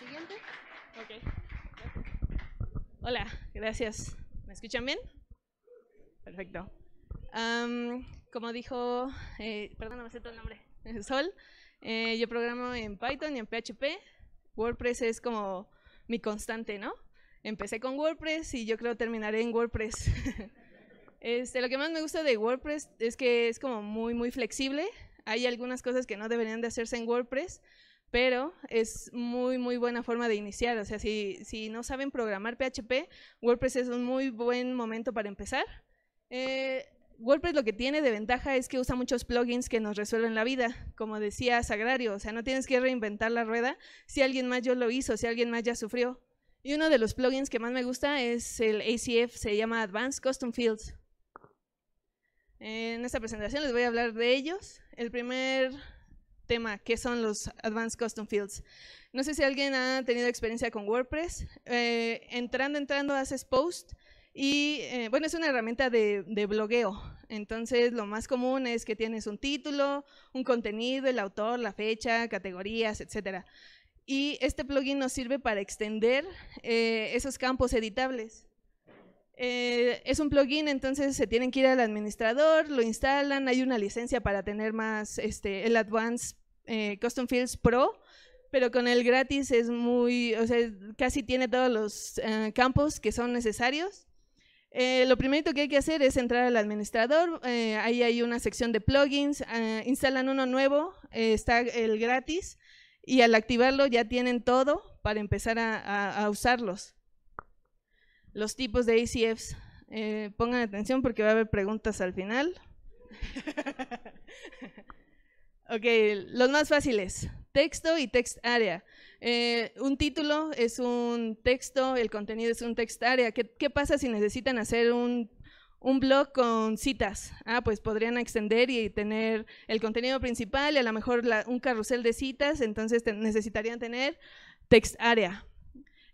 Siguiente. Hola, gracias. ¿Me escuchan bien? Perfecto. como dijo, eh, perdón, no me sé el nombre, Sol, eh, yo programo en Python y en PHP. WordPress es como mi constante, ¿no? Empecé con WordPress y yo creo terminaré en WordPress. Este, lo que más me gusta de WordPress es que es como muy, muy flexible. Hay algunas cosas que no deberían de hacerse en WordPress, pero es muy, muy buena forma de iniciar. O sea, si, si no saben programar PHP, WordPress es un muy buen momento para empezar. Eh, WordPress lo que tiene de ventaja es que usa muchos plugins que nos resuelven la vida, como decía Sagrario, o sea, no tienes que reinventar la rueda si alguien más ya lo hizo, si alguien más ya sufrió. Y uno de los plugins que más me gusta es el ACF, se llama Advanced Custom Fields. En esta presentación les voy a hablar de ellos. El primer tema, que son los Advanced Custom Fields. No sé si alguien ha tenido experiencia con WordPress. Eh, entrando, entrando, haces post y, eh, bueno, es una herramienta de, de, blogueo. Entonces, lo más común es que tienes un título, un contenido, el autor, la fecha, categorías, etcétera. Y este plugin nos sirve para extender eh, esos campos editables. es un plugin, entonces se tienen que ir al administrador, lo instalan, hay una licencia para tener más este, el Advanced eh, Custom Fields Pro, pero con el gratis es muy, o sea, casi tiene todos los eh, campos que son necesarios. Eh, lo primero que hay que hacer es entrar al administrador, ahí hay una sección de plugins, instalan uno nuevo, está el gratis, y al activarlo ya tienen todo para empezar a, usarlos. Los tipos de ACFs, pongan atención porque va a haber preguntas al final. Ok, los más fáciles. Texto y text area. Eh, un título es un texto, el contenido es un text area. ¿Qué, pasa si necesitan hacer un, blog con citas? Ah, pues podrían extender y tener el contenido principal y a lo mejor un carrusel de citas, entonces necesitarían tener text area.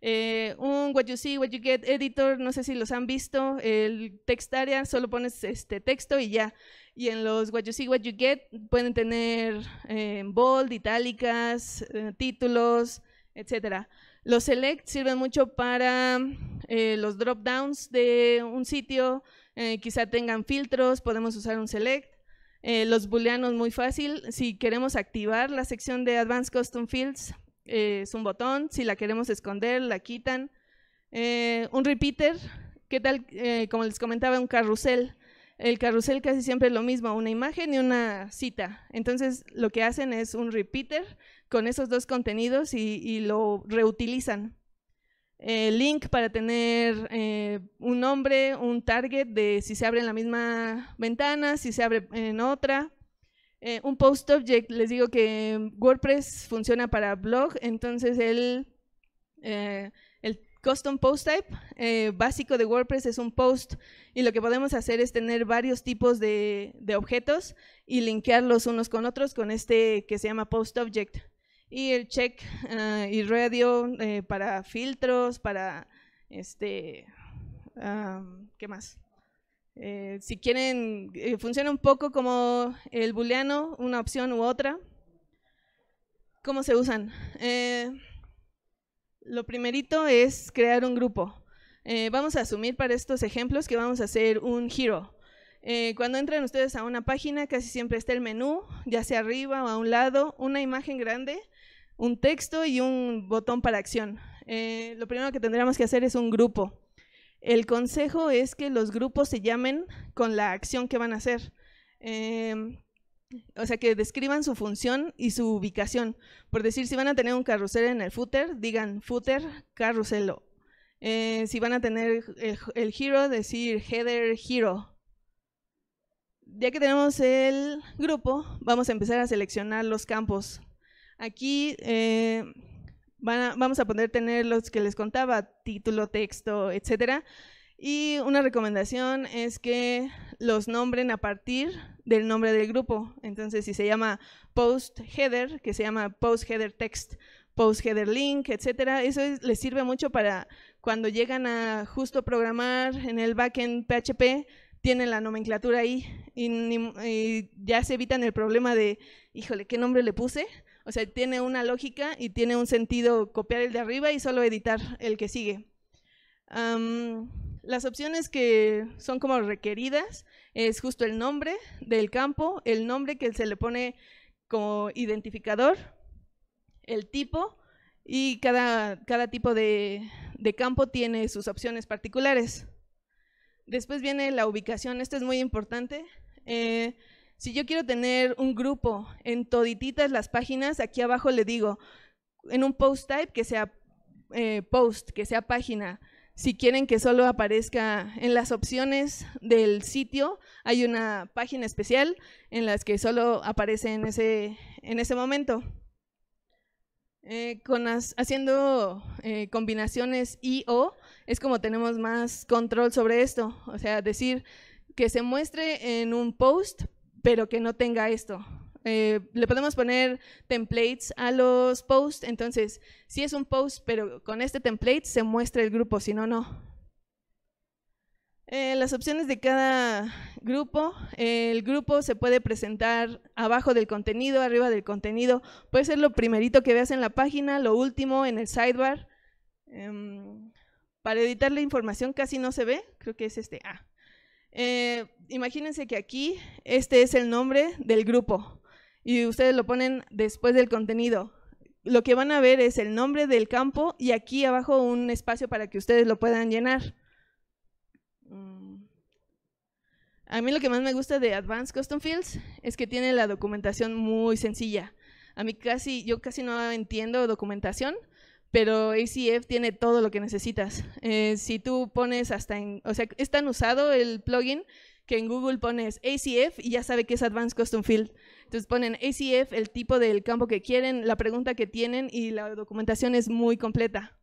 Eh, un What You See, What You Get Editor, no sé si los han visto, el text area, solo pones este texto y ya. Y en los What You See, What You Get pueden tener eh, bold, itálicas, eh, títulos, etc. Los select sirven mucho para los drop downs de un sitio, quizá tengan filtros, podemos usar un select. los booleanos muy fácil, si queremos activar la sección de Advanced Custom Fields, eh, es un botón, si la queremos esconder, la quitan. Eh, un repeater, ¿qué tal? Eh, como les comentaba, un carrusel. El carrusel casi siempre es lo mismo, una imagen y una cita. Entonces lo que hacen es un repeater con esos dos contenidos y, lo reutilizan. link para tener un nombre, un target de si se abre en la misma ventana, si se abre en otra. Eh, un post object, les digo que WordPress funciona para blog, entonces el, eh, el custom post type eh, básico de WordPress es un post y lo que podemos hacer es tener varios tipos de, objetos y linkearlos unos con otros con este que se llama post object. Y el check y radio para filtros, para este, ¿qué más? Eh, si quieren, eh, funciona un poco como el booleano, una opción u otra. ¿Cómo se usan? Eh, lo primerito es crear un grupo. vamos a asumir para estos ejemplos que vamos a hacer un giro. cuando entran ustedes a una página, casi siempre está el menú, ya sea arriba o a un lado, una imagen grande, un texto y un botón para acción. lo primero que tendríamos que hacer es un grupo. El consejo es que los grupos se llamen con la acción que van a hacer. Em, o sea, que describan su función y su ubicación. Por decir, si van a tener un carrusel en el footer, digan footer, carruselo. Eh, si van a tener el, hero, decir header, hero. ya que tenemos el grupo, vamos a empezar a seleccionar los campos. Aquí eh, vamos a poder tener los que les contaba, título, texto, etc. Y una recomendación es que los nombren a partir del nombre del grupo. Entonces, si se llama post header, que se llama post header text, post header link, etc. eso les sirve mucho para cuando llegan a justo programar en el backend PHP, tienen la nomenclatura ahí y, y ya se evitan el problema de, híjole, ¿qué nombre le puse? O sea, tiene una lógica y tiene un sentido copiar el de arriba y solo editar el que sigue. las opciones que son como requeridas es justo el nombre del campo, el nombre que se le pone como identificador, el tipo y cada, cada tipo de, campo tiene sus opciones particulares. Después viene la ubicación, esto es muy importante. Eh, si yo quiero tener un grupo en todititas las páginas, aquí abajo le digo, en un post type que sea eh, post, que sea página. Si quieren que solo aparezca en las opciones del sitio, hay una página especial en las que solo aparece en ese, en ese momento. Eh, haciendo eh, combinaciones y o es como tenemos más control sobre esto. O sea, decir que se muestre en un post, pero que no tenga esto. Eh, le podemos poner templates a los posts, entonces si es un post, pero con este template se muestra el grupo, si no, no. Eh, las opciones de cada grupo, el grupo se puede presentar abajo del contenido, arriba del contenido, puede ser lo primerito que veas en la página, lo último en el sidebar. Em, para editar la información casi no se ve, creo que es este eh, imagínense que aquí este es el nombre del grupo y ustedes lo ponen después del contenido. Lo que van a ver es el nombre del campo y aquí abajo un espacio para que ustedes lo puedan llenar. Mm. A mí lo que más me gusta de Advanced Custom Fields es que tiene la documentación muy sencilla. A mí casi, yo casi no entiendo documentación, pero ACF tiene todo lo que necesitas. Eh, si tú pones hasta en, o sea, es tan usado el plugin que en Google pones ACF y ya sabe que es Advanced Custom Field. Entonces ponen ACF, el tipo del campo que quieren, la pregunta que tienen y la documentación es muy completa.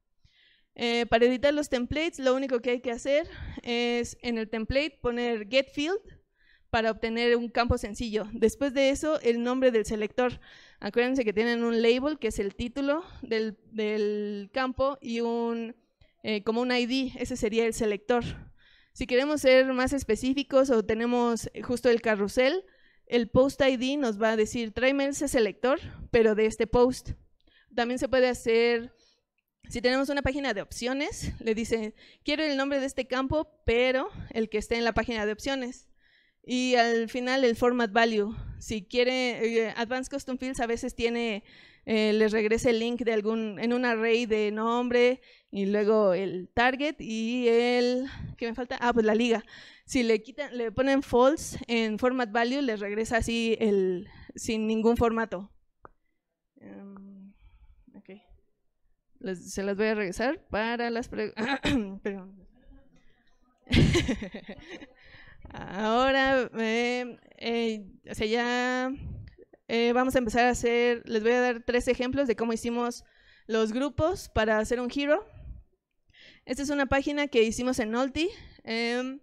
Eh, para editar los templates, lo único que hay que hacer es en el template poner get field para obtener un campo sencillo. Después de eso, el nombre del selector. Acuérdense que tienen un label, que es el título del, campo, y un eh, como un ID, ese sería el selector. Si queremos ser más específicos o tenemos justo el carrusel, el post ID nos va a decir, tráeme ese selector, pero de este post. También se puede hacer, si tenemos una página de opciones, le dice, quiero el nombre de este campo, pero el que esté en la página de opciones. Y al final el format value. Si quiere, eh, Advanced Custom Fields a veces tiene, eh, les regresa el link de algún, en un array de nombre y luego el target y el, ¿qué me falta? Ah, pues la liga. Si le quitan, le ponen false en format value, les regresa así el, sin ningún formato. Em, se las voy a regresar para las preguntas. Ahora, em, eh, o sea, ya eh, vamos a empezar a hacer, les voy a dar tres ejemplos de cómo hicimos los grupos para hacer un giro. Esta es una página que hicimos en Nolti. Em,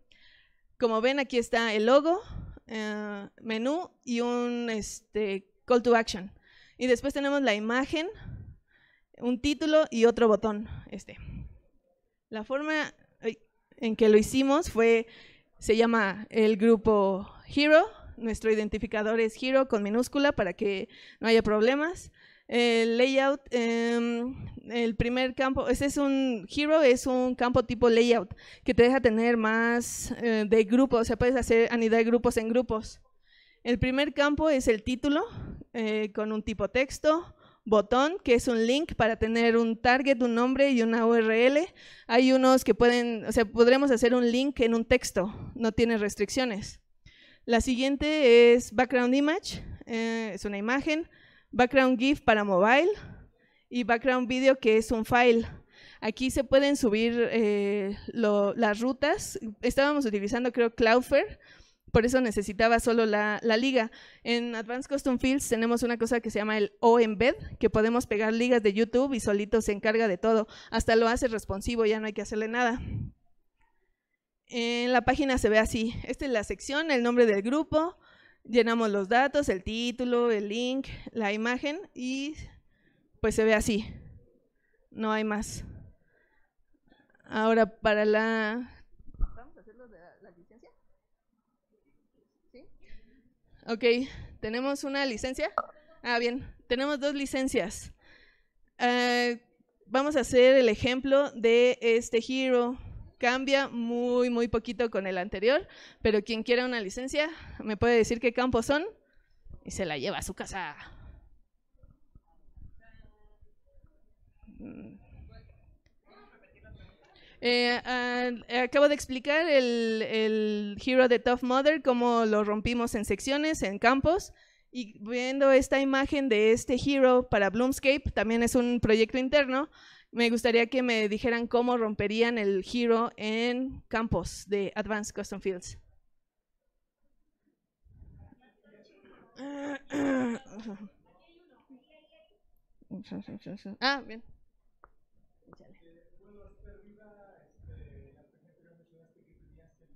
como ven, aquí está el logo, eh, menú y un este, call to action. Y después tenemos la imagen, un título y otro botón. Este. La forma en que lo hicimos fue se llama el grupo Hero. Nuestro identificador es Hero con minúscula para que no haya problemas. El layout, em, el primer campo, ese es un Hero, es un campo tipo layout que te deja tener más eh, de grupos, o sea, puedes hacer anidar grupos en grupos. El primer campo es el título eh, con un tipo texto, botón, que es un link para tener un target, un nombre y una URL. Hay unos que pueden, o sea, podremos hacer un link en un texto, no tiene restricciones. La siguiente es background image, eh, es una imagen, background GIF para mobile y background video, que es un file. Aquí se pueden subir eh, las rutas. Estábamos utilizando, creo, Cloudflare, por eso necesitaba solo la, liga. En Advanced Custom Fields tenemos una cosa que se llama el O-Embed, que podemos pegar ligas de YouTube y solito se encarga de todo. Hasta lo hace responsivo, ya no hay que hacerle nada. En la página se ve así. Esta es la sección, el nombre del grupo. Llenamos los datos, el título, el link, la imagen y pues se ve así. No hay más. Ahora para la... Vamos a de la Ok, tenemos una licencia. Ah, bien, tenemos dos licencias. Eh, vamos a hacer el ejemplo de este hero. Cambia muy, muy poquito con el anterior, pero quien quiera una licencia me puede decir qué campos son y se la lleva a su casa. Mm. Eh, eh, acabo de explicar el, el Hero de Tough Mother, cómo lo rompimos en secciones, en campos. Y viendo esta imagen de este Hero para Bloomscape, también es un proyecto interno, me gustaría que me dijeran cómo romperían el Hero en campos de Advanced Custom Fields. Ah, bien.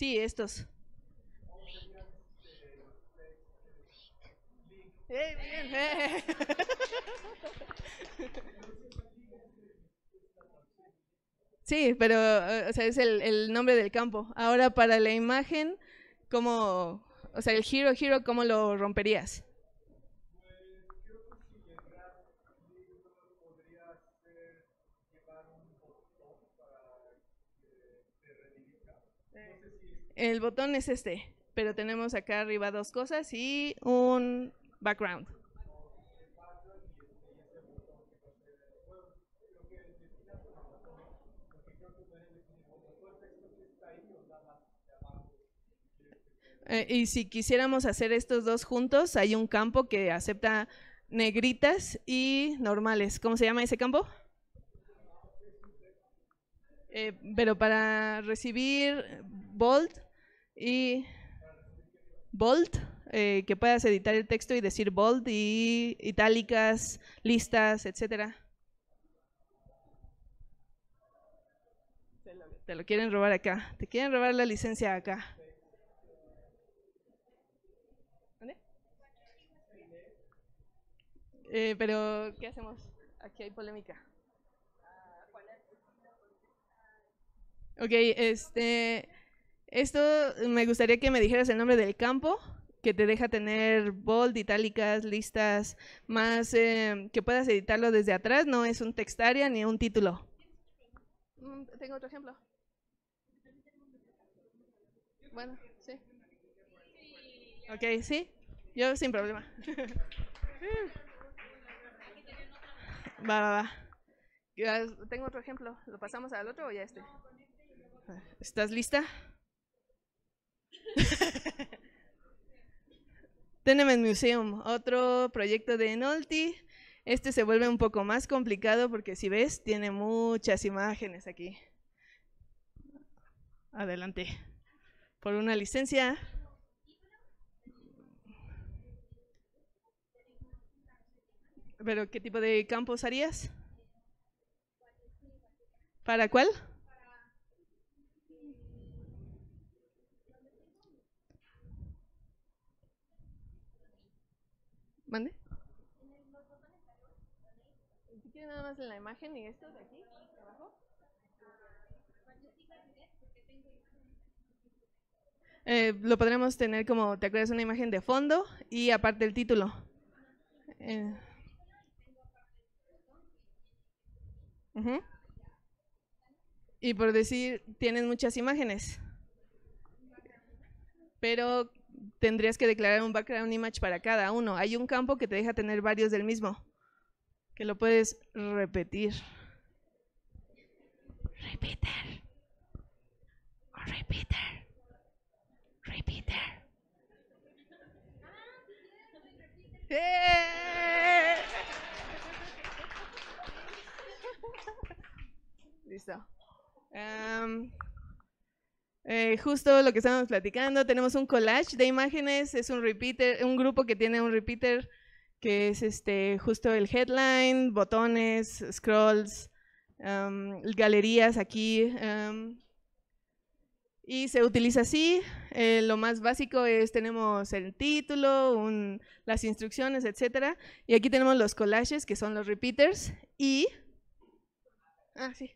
Sí, estos. ¡Eh, eh! Sí, pero eh, o sea, es el, el, nombre del campo. Ahora para la imagen, ¿cómo, o sea, el hero hero ¿cómo lo romperías? El botón es este, pero tenemos acá arriba dos cosas y un background. Eh, y si quisiéramos hacer estos dos juntos, hay un campo que acepta negritas y normales. ¿Cómo se llama ese campo? Eh, pero para recibir bold y bold, eh, que puedas editar el texto y decir bold y itálicas, listas, etcétera. Te lo quieren robar acá. Te quieren robar la licencia acá. Eh, pero, ¿qué hacemos? Aquí hay polémica. Ok, este. Esto me gustaría que me dijeras el nombre del campo que te deja tener bold, itálicas, listas, más eh, que puedas editarlo desde atrás. No es un textaria ni un título. Mm, tengo otro ejemplo. Bueno, sí. Ok, sí. Yo sin problema. va, va, va. Tengo otro ejemplo. ¿Lo pasamos al otro o ya este? ¿Estás lista? Tenement Museum, otro proyecto de Enolti. Este se vuelve un poco más complicado porque si ves, tiene muchas imágenes aquí. Adelante. Por una licencia. ¿Pero qué tipo de campos harías? ¿Para cuál? ¿Mande? Si quieren nada más en la imagen y esto de aquí, abajo. Eh, lo podremos tener como, ¿te acuerdas? Una imagen de fondo y aparte el título. Eh. Uh -huh. Y por decir, tienes muchas imágenes. Pero tendrías que declarar un background image para cada uno. Hay un campo que te deja tener varios del mismo, que lo puedes repetir. Repetir. Repetir. Repetir. ¡Eh! Listo. Em, eh, justo lo que estábamos platicando, tenemos un collage de imágenes, es un repeater, un grupo que tiene un repeater que es este justo el headline, botones, scrolls, um, galerías aquí. Um, y se utiliza así. Eh, lo más básico es tenemos el título, las instrucciones, etc. Y aquí tenemos los collages, que son los repeaters. Y. Ah, sí.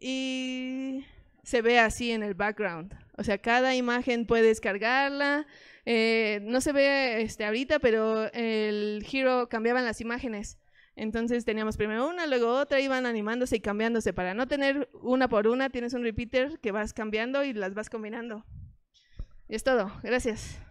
Y se ve así en el background. O sea, cada imagen puedes cargarla. Eh, no se ve este, ahorita, pero el Hero cambiaban las imágenes. Entonces teníamos primero una, luego otra, iban animándose y cambiándose. Para no tener una por una, tienes un repeater que vas cambiando y las vas combinando. Y es todo. Gracias.